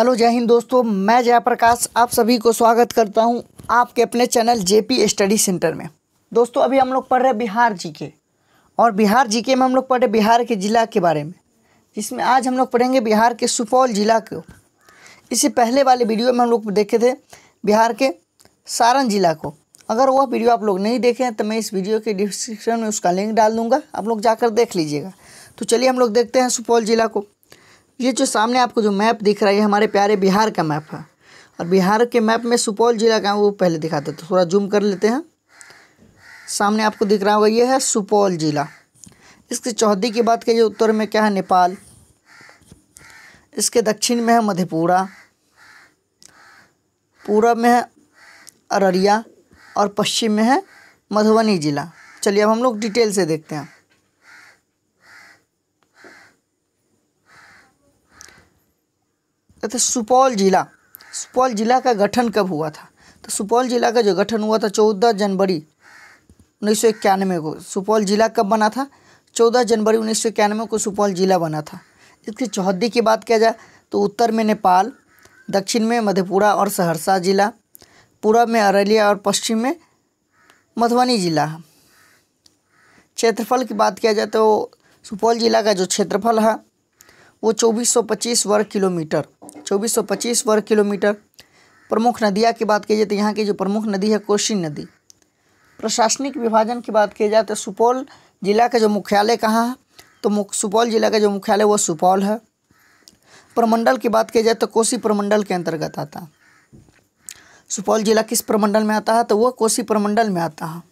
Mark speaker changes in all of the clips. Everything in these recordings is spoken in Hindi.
Speaker 1: हेलो जय हिंद दोस्तों मैं जयप्रकाश आप सभी को स्वागत करता हूं आपके अपने चैनल जेपी स्टडी सेंटर में दोस्तों अभी हम लोग पढ़ रहे बिहार जीके और बिहार जीके में हम लोग पढ़ रहे बिहार के ज़िला के बारे में जिसमें आज हम लोग पढ़ेंगे बिहार के सुपौल ज़िला को इससे पहले वाले वीडियो में हम लोग देखे थे बिहार के सारण ज़िला को अगर वह वीडियो आप लोग नहीं देखे हैं तो मैं इस वीडियो के डिस्क्रिप्शन में उसका लिंक डाल दूँगा आप लोग जाकर देख लीजिएगा तो चलिए हम लोग देखते हैं सुपौल ज़िला को ये जो सामने आपको जो मैप दिख रहा है ये हमारे प्यारे बिहार का मैप है और बिहार के मैप में सुपौल जिला का वो पहले दिखाते तो थोड़ा जूम कर लेते हैं सामने आपको दिख रहा होगा ये है सुपौल जिला इसके चौहदी की बात करिए उत्तर में क्या है नेपाल इसके दक्षिण में है मधेपुरा पूरब में है अररिया और पश्चिम में है मधुबनी ज़िला चलिए अब हम लोग डिटेल से देखते हैं कहते सुपौल जिला सुपौल जिला का गठन कब हुआ था तो सुपौल जिला का जो गठन हुआ था चौदह जनवरी उन्नीस को सुपौल जिला कब बना था चौदह जनवरी उन्नीस को सुपौल जिला बना था इसकी चौहदी की बात किया जाए तो उत्तर में नेपाल दक्षिण में मधेपुरा और सहरसा जिला पूर्व में अररिया और पश्चिम में मधुबनी जिला क्षेत्रफल की बात किया जाए तो सुपौल जिला का जो क्षेत्रफल है वो 2425 वर्ग किलोमीटर 2425 वर्ग किलोमीटर प्रमुख नदियाँ की बात की जाए तो यहाँ की जो प्रमुख नदी है कोशी नदी प्रशासनिक विभाजन की बात की जाए तो सुपौल जिला का जो मुख्यालय कहाँ है तो सुपौल जिला का जो मुख्यालय वो सुपौल है प्रमंडल की बात की जाए तो कोसी प्रमंडल के अंतर्गत आता है सुपौल जिला किस प्रमंडल में आता है तो वह कोसी प्रमंडल में आता है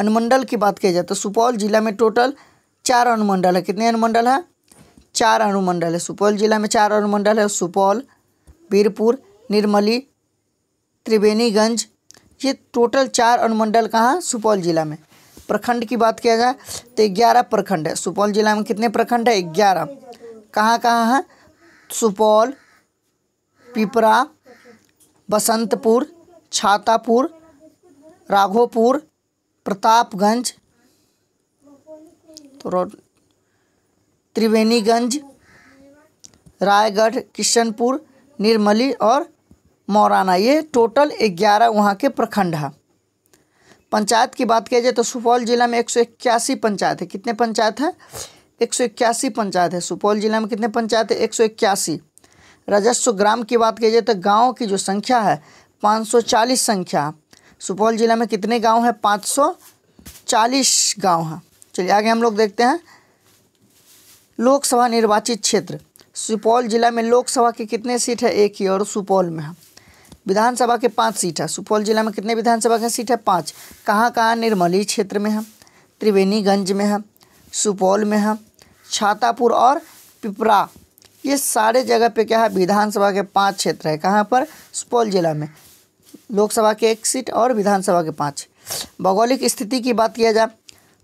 Speaker 1: अनुमंडल की बात की जाए तो सुपौल जिला में टोटल चार अनुमंडल है कितने अनुमंडल है चार अनुमंडल है सुपौल जिला में चार अनुमंडल है सुपौल बीरपुर निर्मली त्रिवेणीगंज ये टोटल चार अनुमंडल कहाँ सुपौल जिला में प्रखंड की बात किया जाए तो ग्यारह प्रखंड है सुपौल जिला में कितने प्रखंड है ग्यारह कहाँ कहाँ हैं सुपौल पिपरा बसंतपुर छातापुर राघोपुर प्रतापगंज तो त्रिवेणीगंज रायगढ़ किशनपुर निर्मली और मौराना ये टोटल ग्यारह वहाँ के प्रखंड हैं पंचायत की बात किया जाए तो सुपौल जिला में एक सौ इक्यासी पंचायत है कितने पंचायत है एक सौ इक्यासी पंचायत है सुपौल जिला में कितने पंचायत है एक सौ इक्यासी राजस्व ग्राम की बात की जाए तो गाँव की जो संख्या है पाँच सौ चालीस संख्या सुपौल जिला में कितने गाँव हैं पाँच सौ चालीस गाँव हैं चलिए आगे हम लोग देखते हैं लोकसभा निर्वाचित क्षेत्र सुपौल जिला में लोकसभा की कितने सीट है एक ही और सुपौल में है विधानसभा के पाँच सीट है सुपौल जिला में कितने विधानसभा की सीट है पाँच कहाँ कहाँ निर्मली क्षेत्र में है त्रिवेणीगंज में है सुपौल में है छातापुर और पिपरा ये सारे जगह पे क्या है विधानसभा के पाँच क्षेत्र है कहाँ पर सुपौल जिला में लोकसभा के एक सीट और विधानसभा के पाँच भौगोलिक स्थिति की बात किया जाए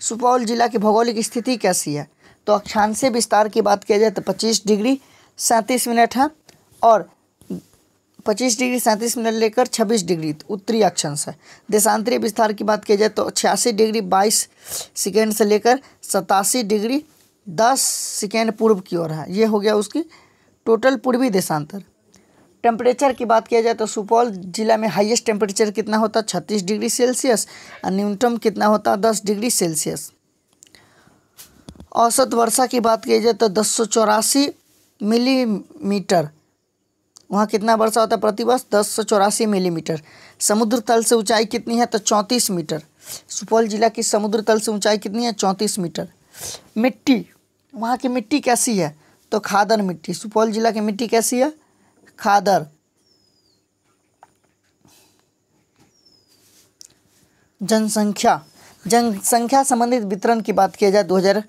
Speaker 1: सुपौल जिला की भौगोलिक स्थिति कैसी है तो अक्षांशीय विस्तार की बात किया जाए तो पच्चीस डिग्री सैंतीस मिनट है और पच्चीस डिग्री सैंतीस मिनट लेकर छब्बीस डिग्री उत्तरी अक्षांश है देशांतरीय विस्तार की बात की जाए तो छियासी डिग्री बाईस सेकेंड से लेकर सतासी डिग्री दस सेकेंड पूर्व की ओर है ये हो गया उसकी टोटल पूर्वी देशांतर टेम्परेचर की बात किया जाए तो सुपौल जिला में हाईएस्ट टेम्परेचर कितना होता है छत्तीस डिग्री सेल्सियस और न्यूनतम कितना होता है दस डिग्री सेल्सियस औसत वर्षा की बात की जाए तो दस सौ चौरासी मिलीमीटर वहाँ कितना वर्षा होता है प्रतिवर्ष दस सौ चौरासी मिलीमीटर समुद्र तल से ऊंचाई कितनी है तो चौंतीस मीटर सुपौल जिला की समुद्र तल से ऊंचाई कितनी है चौंतीस मीटर मिट्टी वहाँ की मिट्टी कैसी है तो खादर मिट्टी सुपौल जिला की मिट्टी कैसी है खादर जनसंख्या जनसंख्या संबंधित वितरण की बात किया जाए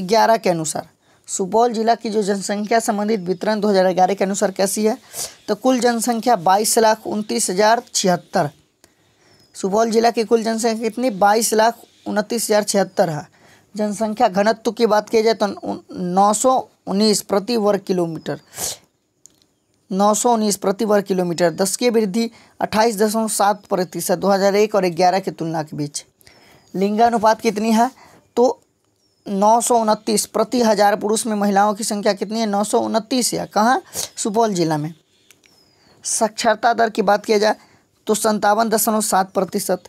Speaker 1: ग्यारह के अनुसार सुपौल जिला की जो जनसंख्या संबंधित वितरण 2011 के अनुसार कैसी है तो कुल जनसंख्या बाईस लाख उनतीस हज़ार छिहत्तर सुपौल जिला की कुल जनसंख्या कितनी बाईस लाख उनतीस हज़ार छिहत्तर है जनसंख्या घनत्व की बात की जाए तो नौ सौ उन्नीस प्रति वर्ग किलोमीटर नौ सौ उन्नीस प्रति वर्ग किलोमीटर दस की वृद्धि अट्ठाईस दशमलव सात प्रतिशत दो हज़ार एक और ग्यारह की तुलना के बीच लिंगानुपात कितनी है तो नौ सौ उनतीस प्रति हज़ार पुरुष में महिलाओं की संख्या कितनी है नौ सौ उनतीस कहाँ सुपौल जिला में साक्षरता दर की बात किया जाए तो संतावन दशमलव सात प्रतिशत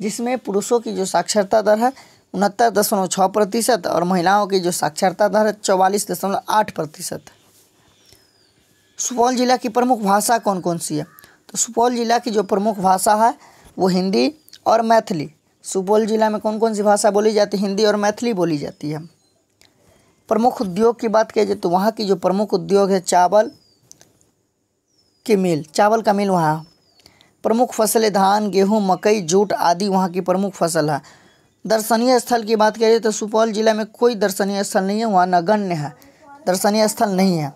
Speaker 1: जिसमें पुरुषों की जो साक्षरता दर है उनहत्तर दशमलव छः प्रतिशत और महिलाओं की जो साक्षरता दर है चौवालीस दशमलव आठ प्रतिशत सुपौल जिला की प्रमुख भाषा कौन कौन सी है तो सुपौल जिला की जो प्रमुख भाषा है वो हिंदी और मैथिली सुपौल जिला में कौन कौन सी भाषा बोली जाती है हिंदी और मैथिली बोली जाती है प्रमुख उद्योग की बात की जाए तो वहाँ की जो प्रमुख उद्योग है चावल की मिल चावल का मिल वहाँ प्रमुख फसलें धान गेहूँ मकई जूट आदि वहाँ की प्रमुख फसल है दर्शनीय स्थल की बात की जाए तो सुपौल जिला में कोई दर्शनीय स्थल नहीं है वहाँ नगण्य है दर्शनीय स्थल नहीं है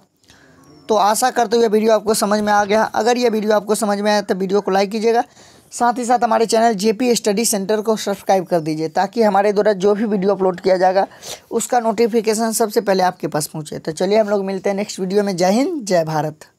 Speaker 1: तो आशा करते हुए वीडियो आपको समझ में आ गया अगर ये वीडियो आपको समझ में आया तो वीडियो को लाइक कीजिएगा साथ ही साथ हमारे चैनल जेपी स्टडी सेंटर को सब्सक्राइब कर दीजिए ताकि हमारे द्वारा जो भी वीडियो अपलोड किया जाएगा उसका नोटिफिकेशन सबसे पहले आपके पास पहुंचे तो चलिए हम लोग मिलते हैं नेक्स्ट वीडियो में जय हिंद जय भारत